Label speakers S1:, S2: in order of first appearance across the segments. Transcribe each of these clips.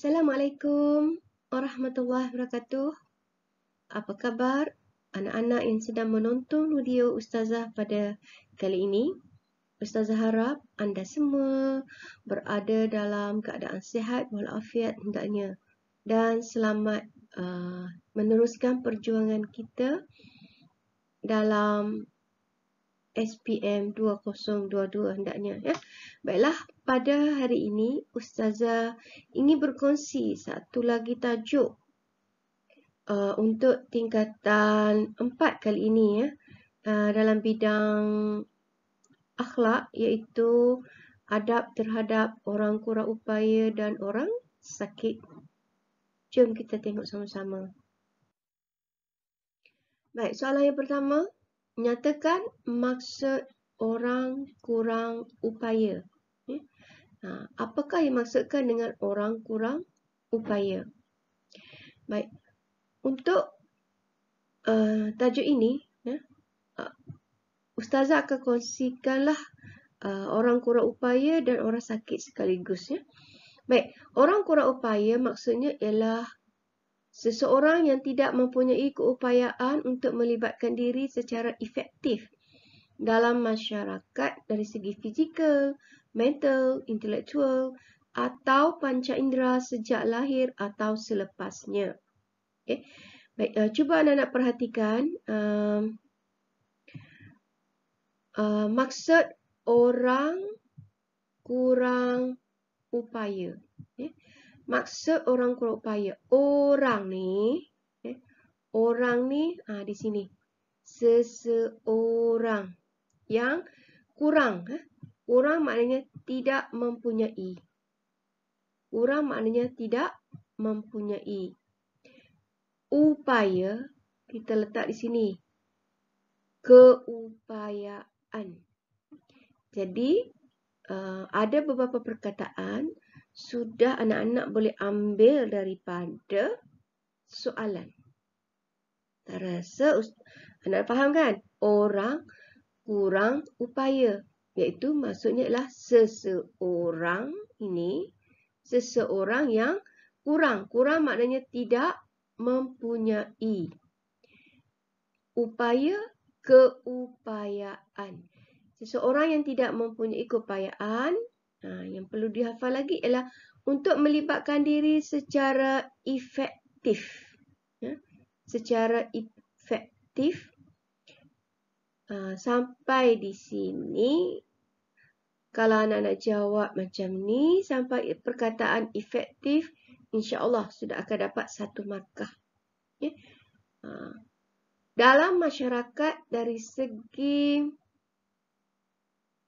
S1: Assalamualaikum warahmatullahi wabarakatuh. Apa khabar anak-anak yang sedang menonton video ustazah pada kali ini? Ustazah harap anda semua berada dalam keadaan sihat walafiat hendaknya dan selamat uh, meneruskan perjuangan kita dalam SPM 2022 hendaknya ya. Baiklah, pada hari ini ustazah ingin berkongsi satu lagi tajuk uh, untuk tingkatan 4 kali ini ya. Uh, dalam bidang akhlak iaitu adab terhadap orang kurang upaya dan orang sakit. Jom kita tengok sama-sama. Baik, soalan yang pertama, nyatakan maksud orang kurang upaya. Hmm? Ha, apakah yang maksudkan dengan orang kurang upaya? Baik, untuk uh, tajuk ini, ya, uh, Ustazah akan kongsikanlah uh, orang kurang upaya dan orang sakit sekaligus. Ya. Baik, orang kurang upaya maksudnya ialah Seseorang yang tidak mempunyai keupayaan untuk melibatkan diri secara efektif dalam masyarakat dari segi fizikal, mental, intelektual atau panca indera sejak lahir atau selepasnya. Okay. Baik, uh, cuba anak-anak perhatikan um, uh, maksud orang kurang upaya. Maksud orang kurup payah. Orang ni. Eh, orang ni ah di sini. Seseorang. Yang kurang. Eh. Orang maknanya tidak mempunyai. Orang maknanya tidak mempunyai. Upaya. Kita letak di sini. Keupayaan. Jadi, uh, ada beberapa perkataan sudah anak-anak boleh ambil daripada soalan. Tak rasa Anda faham kan? Orang kurang upaya. Iaitu maksudnya ialah seseorang ini, seseorang yang kurang. Kurang maknanya tidak mempunyai upaya keupayaan. Seseorang yang tidak mempunyai keupayaan Ha, yang perlu dihafal lagi ialah untuk melibatkan diri secara efektif. Ya, secara efektif. Ha, sampai di sini. Kalau anak-anak jawab macam ni. Sampai perkataan efektif. InsyaAllah sudah akan dapat satu markah. Ya. Ha, dalam masyarakat dari segi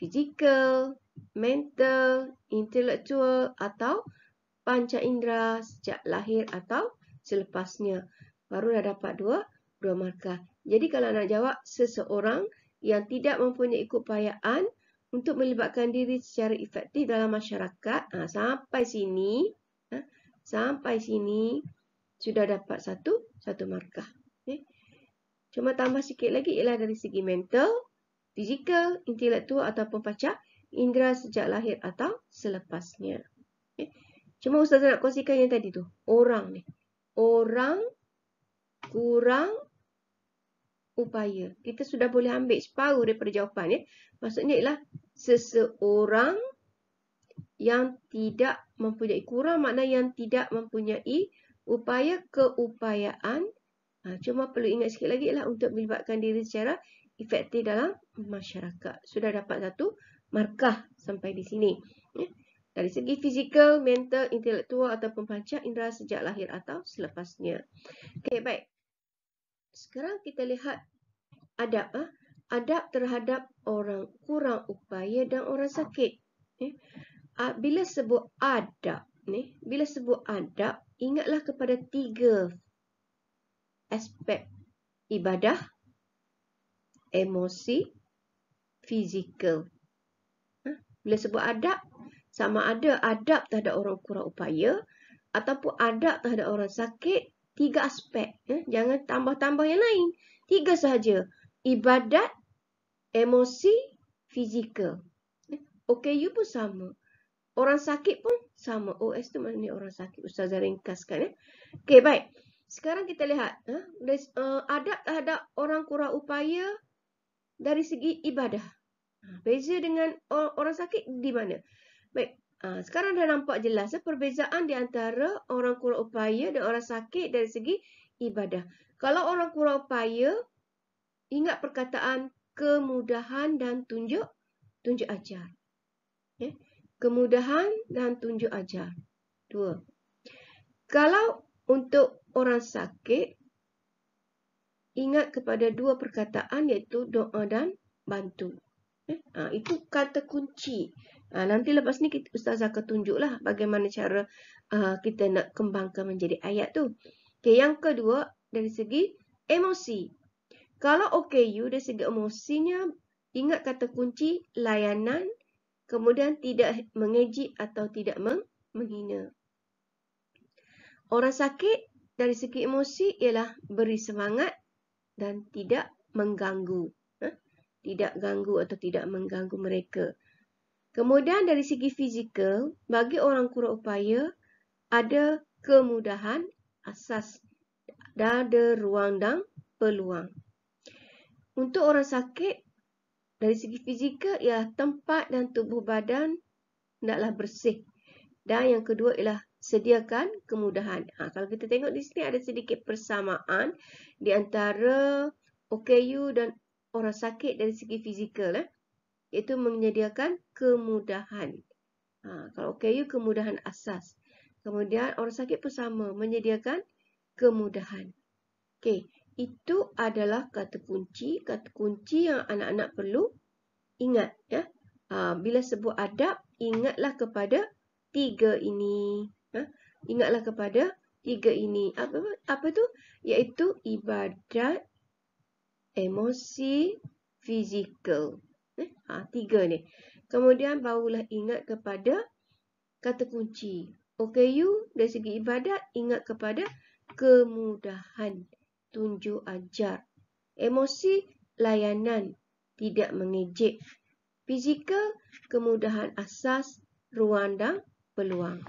S1: fizikal, mental, intelektual atau panca indera sejak lahir atau selepasnya. Baru dah dapat dua, dua markah. Jadi kalau nak jawab seseorang yang tidak mempunyai keupayaan untuk melibatkan diri secara efektif dalam masyarakat, ha, sampai sini, ha, sampai sini sudah dapat satu, satu markah. Okay. Ya. Cuma tambah sikit lagi ialah dari segi mental, fizikal, intelektual ataupun pacar indera sejak lahir atau selepasnya. Okay. Eh, cuma ustaz nak kongsikan yang tadi tu. Orang ni. Orang kurang upaya. Kita sudah boleh ambil separuh daripada jawapan. Ya. Maksudnya ialah seseorang yang tidak mempunyai kurang makna yang tidak mempunyai upaya keupayaan. Ha, cuma perlu ingat sikit lagi ialah untuk melibatkan diri secara efektif dalam masyarakat. Sudah dapat satu markah sampai di sini. Ya. Dari segi fizikal, mental, intelektual atau pembaca indera sejak lahir atau selepasnya. Okey, baik. Sekarang kita lihat adab. Ha? Adab terhadap orang kurang upaya dan orang sakit. Ya. Ah, bila sebut adab, ni, bila sebut adab, ingatlah kepada tiga aspek ibadah, emosi, fizikal. Bila sebut adab, sama ada adab terhadap orang kurang upaya ataupun adab terhadap orang sakit, tiga aspek. Eh? Jangan tambah-tambah yang lain. Tiga sahaja. Ibadat, emosi, fizikal. Eh? OKU pun sama. Orang sakit pun sama. oh OS tu mana ni orang sakit? Ustazah ringkaskan. Eh? Okey, baik. Sekarang kita lihat. Ya. Eh? Uh, adab terhadap orang kurang upaya dari segi ibadah. Beza dengan orang sakit di mana? Baik, ah, sekarang dah nampak jelas eh, perbezaan di antara orang kurang upaya dan orang sakit dari segi ibadah. Kalau orang kurang upaya, ingat perkataan kemudahan dan tunjuk tunjuk ajar. Eh, kemudahan dan tunjuk ajar. Dua. Kalau untuk orang sakit, ingat kepada dua perkataan iaitu doa dan bantu. Eh, ah, itu kata kunci. Uh, nanti lepas ni kita, Ustazah akan tunjuklah bagaimana cara uh, kita nak kembangkan menjadi ayat tu. Okay, yang kedua dari segi emosi. Kalau OKU dari segi emosinya, ingat kata kunci layanan, kemudian tidak mengeji atau tidak meng menghina. Orang sakit dari segi emosi ialah beri semangat dan tidak mengganggu tidak ganggu atau tidak mengganggu mereka. Kemudian dari segi fizikal, bagi orang kurang upaya, ada kemudahan asas dada, ruang dan peluang. Untuk orang sakit, dari segi fizikal ialah tempat dan tubuh badan tidaklah bersih. Dan yang kedua ialah sediakan kemudahan. Ha, kalau kita tengok di sini ada sedikit persamaan di antara OKU dan orang sakit dari segi fizikal eh, iaitu menyediakan kemudahan. Ha, kalau OKU kemudahan asas. Kemudian orang sakit pun sama menyediakan kemudahan. Okey, itu adalah kata kunci, kata kunci yang anak-anak perlu ingat ya. Ha, bila sebut adab, ingatlah kepada tiga ini. Ha, ingatlah kepada tiga ini. Apa apa tu? Iaitu ibadat emosi, fizikal. Eh? Ha, tiga ni. Kemudian barulah ingat kepada kata kunci. Okay you, dari segi ibadat, ingat kepada kemudahan. Tunjuk ajar. Emosi, layanan. Tidak mengejek. Fizikal, kemudahan asas, ruang dan peluang.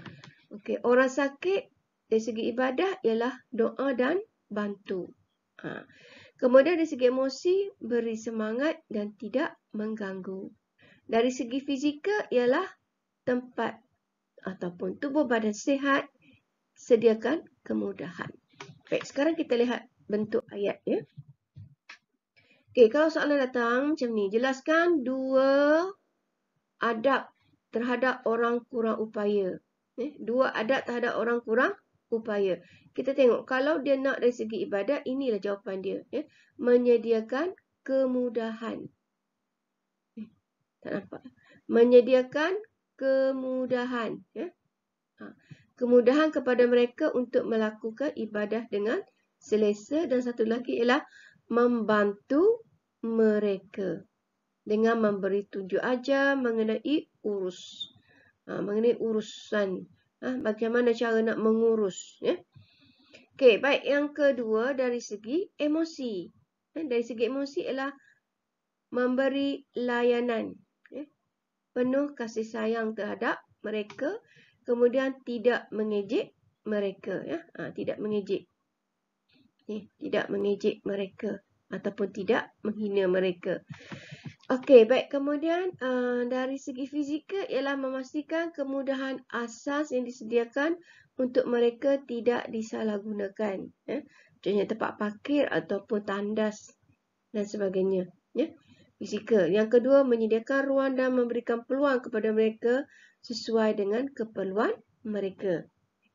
S1: Okay, orang sakit, dari segi ibadah, ialah doa dan bantu. Ha. Kemudian dari segi emosi, beri semangat dan tidak mengganggu. Dari segi fizikal ialah tempat ataupun tubuh badan sehat sediakan kemudahan. Baik, sekarang kita lihat bentuk ayat ya. Okey, kalau soalan datang macam ni, jelaskan dua adab terhadap orang kurang upaya. Eh, dua adab terhadap orang kurang upaya. Kita tengok kalau dia nak dari segi ibadat, inilah jawapan dia. Ya. Menyediakan kemudahan. Eh, tak nampak. Menyediakan kemudahan. Ya. Ha. Kemudahan kepada mereka untuk melakukan ibadah dengan selesa. Dan satu lagi ialah membantu mereka. Dengan memberi tujuh ajar mengenai urus. Ha, mengenai urusan. Ha, bagaimana cara nak mengurus. Ya? Okey, baik. Yang kedua dari segi emosi. Ha, dari segi emosi ialah memberi layanan. Ya? Penuh kasih sayang terhadap mereka. Kemudian tidak mengejek mereka. Ya? Ha, tidak mengejek. Ya, tidak mengejek mereka. Ataupun tidak menghina mereka. Okey, baik. Kemudian uh, dari segi fizikal ialah memastikan kemudahan asas yang disediakan untuk mereka tidak disalahgunakan. Ya. Contohnya tempat parkir ataupun tandas dan sebagainya. Ya. Fizikal. Yang kedua, menyediakan ruang dan memberikan peluang kepada mereka sesuai dengan keperluan mereka.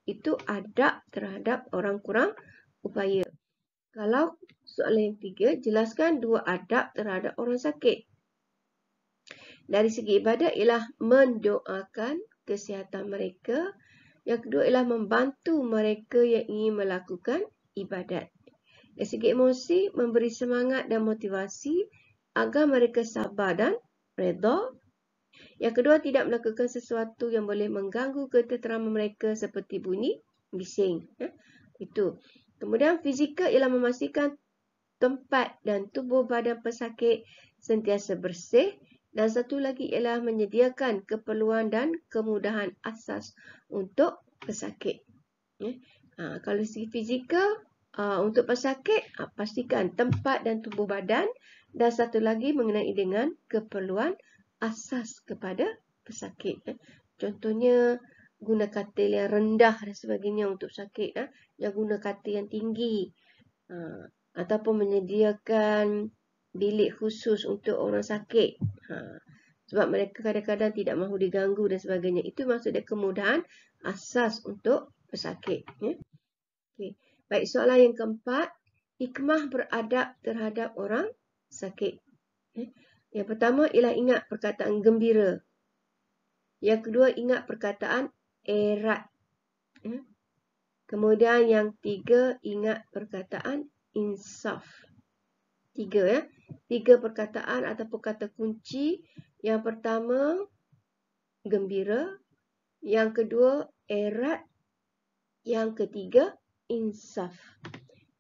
S1: Itu ada terhadap orang kurang upaya. Kalau soalan yang tiga, jelaskan dua adab terhadap orang sakit dari segi ibadat ialah mendoakan kesihatan mereka. Yang kedua ialah membantu mereka yang ingin melakukan ibadat. Dari segi emosi, memberi semangat dan motivasi agar mereka sabar dan reda. Yang kedua, tidak melakukan sesuatu yang boleh mengganggu keteteraman mereka seperti bunyi bising. Ya, itu. Kemudian fizikal ialah memastikan tempat dan tubuh badan pesakit sentiasa bersih dan satu lagi ialah menyediakan keperluan dan kemudahan asas untuk pesakit. Ya. Ha, kalau segi fizikal, uh, untuk pesakit, uh, pastikan tempat dan tubuh badan dan satu lagi mengenai dengan keperluan asas kepada pesakit. Ya. Contohnya, guna katil yang rendah dan sebagainya untuk pesakit. Ya. Yang guna katil yang tinggi. Uh, ataupun menyediakan bilik khusus untuk orang sakit. Ha. Sebab mereka kadang-kadang tidak mahu diganggu dan sebagainya. Itu maksudnya kemudahan asas untuk pesakit. Ya. Okay. Baik, soalan yang keempat. Hikmah beradab terhadap orang sakit. Ya. Yang pertama ialah ingat perkataan gembira. Yang kedua ingat perkataan erat. Ya. Kemudian yang tiga ingat perkataan insaf tiga ya. Tiga perkataan atau kata kunci. Yang pertama, gembira. Yang kedua, erat. Yang ketiga, insaf.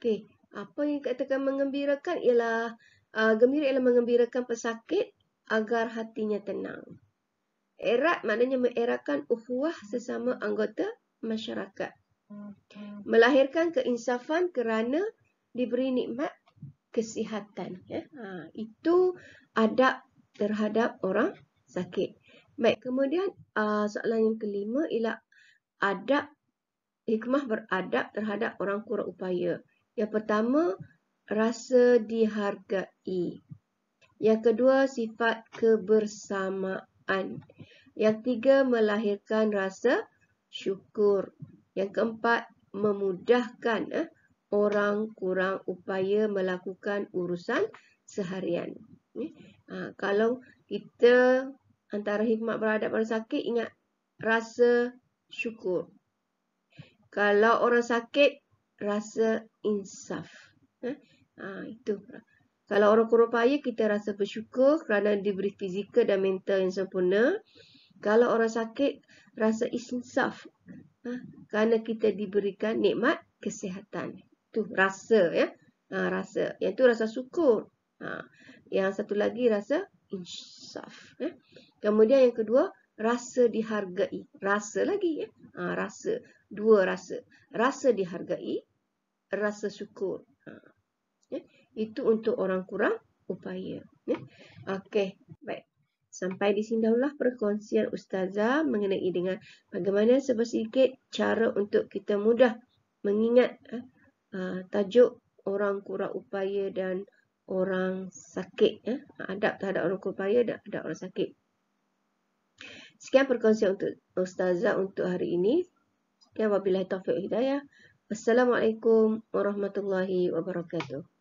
S1: Okey, apa yang dikatakan mengembirakan ialah, uh, gembira ialah mengembirakan pesakit agar hatinya tenang. Erat maknanya mengeratkan ufuah sesama anggota masyarakat. Melahirkan keinsafan kerana diberi nikmat kesihatan. Ya. Ha, itu adab terhadap orang sakit. Baik, kemudian uh, soalan yang kelima ialah adab, hikmah beradab terhadap orang kurang upaya. Yang pertama, rasa dihargai. Yang kedua, sifat kebersamaan. Yang tiga, melahirkan rasa syukur. Yang keempat, memudahkan. Eh, orang kurang upaya melakukan urusan seharian. Ha, kalau kita antara hikmat berhadap orang sakit, ingat rasa syukur. Kalau orang sakit, rasa insaf. Ha, ha itu. Kalau orang kurang upaya, kita rasa bersyukur kerana diberi fizikal dan mental yang sempurna. Kalau orang sakit, rasa insaf ha, kerana kita diberikan nikmat kesihatan tu rasa ya ha, rasa yang tu rasa syukur ha, yang satu lagi rasa insaf ya. kemudian yang kedua rasa dihargai rasa lagi ya ha, rasa dua rasa rasa dihargai rasa syukur ha, ya. itu untuk orang kurang upaya ya. okey baik Sampai di sini dahulah perkongsian Ustazah mengenai dengan bagaimana sebesikit cara untuk kita mudah mengingat eh, Ah, tajuk orang kurang upaya dan orang sakit. Eh? Adab terhadap orang kurang upaya dan adab orang sakit. Sekian perkongsian untuk Ustazah untuk hari ini. Sekian ya, wabillahi taufiq hidayah. Assalamualaikum warahmatullahi wabarakatuh.